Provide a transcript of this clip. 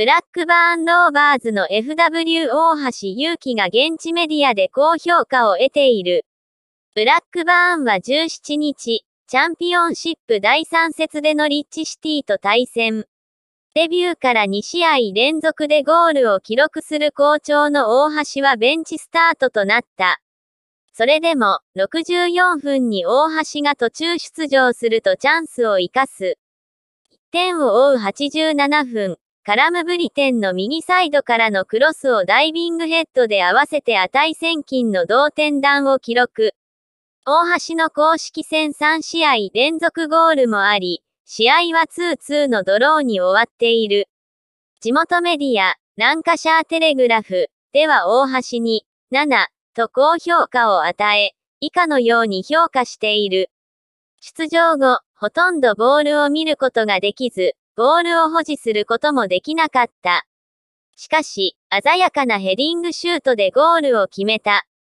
ブラックバーン・ローバーズの FW 大橋祐希が現地メディアで高評価を得ている。ブラックバーンは17日、チャンピオンシップ第3節でのリッチシティと対戦。デビューから2試合連続でゴールを記録する好調の大橋はベンチスタートとなった。それでも、64分に大橋が途中出場するとチャンスを生かす。1点を追う87分、カラムブリテンの右サイドからのクロスをダイビングヘッドで合わせて値千金の同点弾を記録。大橋の公式戦3試合連続ゴールもあり、試合は2-2のドローに終わっている。地元メディア、ランカシャーテレグラフでは大橋に、7、と高評価を与え、以下のように評価している。出場後、ほとんどボールを見ることができず、ボールを保持することもできなかった。しかし、鮮やかなヘディングシュートでゴールを決めた。